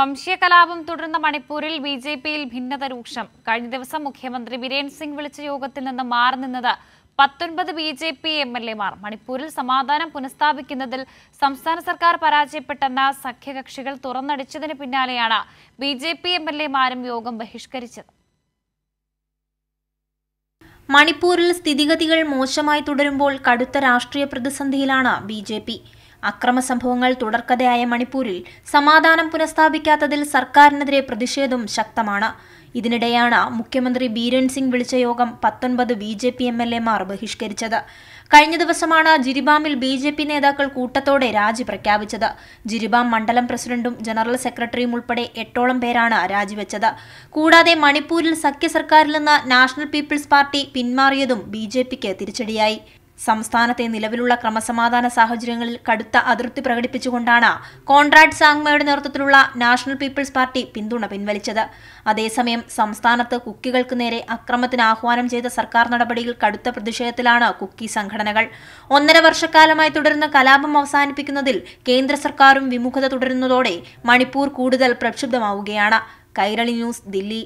വംശീയ കലാപം തുടരുന്ന മണിപ്പൂരിൽ ബി ജെ പിയിൽ ഭിന്നത രൂക്ഷം കഴിഞ്ഞ ദിവസം മുഖ്യമന്ത്രി ബിരേൻ സിംഗ് വിളിച്ച യോഗത്തിൽ നിന്ന് മാറി നിന്നത് പത്തൊൻപത് B J P M L എമാർ മണിപ്പൂരിൽ സമാധാനം പുനഃസ്ഥാപിക്കുന്നതിൽ സംസ്ഥാന സർക്കാർ പരാജയപ്പെട്ടെന്ന സഖ്യകക്ഷികൾ തുറന്നടിച്ചതിന് പിന്നാലെയാണ് B J P M L എമാരും യോഗം ബഹിഷ്കരിച്ചത് മണിപ്പൂരിൽ സ്ഥിതിഗതികൾ മോശമായി തുടരുമ്പോൾ കടുത്ത രാഷ്ട്രീയ പ്രതിസന്ധിയിലാണ് ബി ജെ പി അക്രമസംഭവങ്ങൾ തുടർക്കഥയായ മണിപ്പൂരിൽ സമാധാനം പുനഃസ്ഥാപിക്കാത്തതിൽ സർക്കാരിനെതിരെ പ്രതിഷേധം ശക്തമാണ് ഇതിനിടെയാണ് മുഖ്യമന്ത്രി ബീരൻ സിംഗ് വിളിച്ച യോഗം പത്തൊൻപത് B J P M L എമാർ ബഹിഷ്കരിച്ചത് കഴിഞ്ഞ ദിവസമാണ് ജിരിബാമിൽ ബി ജെ പി നേതാക്കൾ കൂട്ടത്തോടെ രാജി പ്രഖ്യാപിച്ചത് ജിരിബാം മണ്ഡലം പ്രസിഡന്റും ജനറൽ സെക്രട്ടറിയും ഉൾപ്പെടെ എട്ടോളം പേരാണ് രാജിവെച്ചത് കൂടാതെ മണിപ്പൂരിൽ സഖ്യ സർക്കാരിൽ നിന്ന് നാഷണൽ പീപ്പിൾസ് പാർട്ടി പിന്മാറിയതും ബി ജെ പിക്ക് തിരിച്ചടിയായി സംസ്ഥാനത്തെ നിലവിലുള്ള ക്രമസമാധാന സാഹചര്യങ്ങളിൽ കടുത്ത അതൃപ്തി പ്രകടിപ്പിച്ചുകൊണ്ടാണ് കോൺട്രാക്ട് സാങ്മയുടെ നേതൃത്വത്തിലുള്ള നാഷണൽ പീപ്പിൾസ് പാർട്ടി പിന്തുണ പിൻവലിച്ചത് അതേസമയം സംസ്ഥാനത്ത് കുക്കികൾക്ക് നേരെ അക്രമത്തിന് ആഹ്വാനം ചെയ്ത സർക്കാർ നടപടിയിൽ കടുത്ത പ്രതിഷേധത്തിലാണ് കുക്കി സംഘടനകൾ ഒന്നര വർഷക്കാലമായി തുടരുന്ന കലാപം അവസാനിപ്പിക്കുന്നതിൽ കേന്ദ്ര സർക്കാരും വിമുഖത തുടരുന്നതോടെ മണിപ്പൂർ കൂടുതൽ പ്രക്ഷുബ്ധമാവുകയാണ് കൈരളി ന്യൂസ് ദില്ലി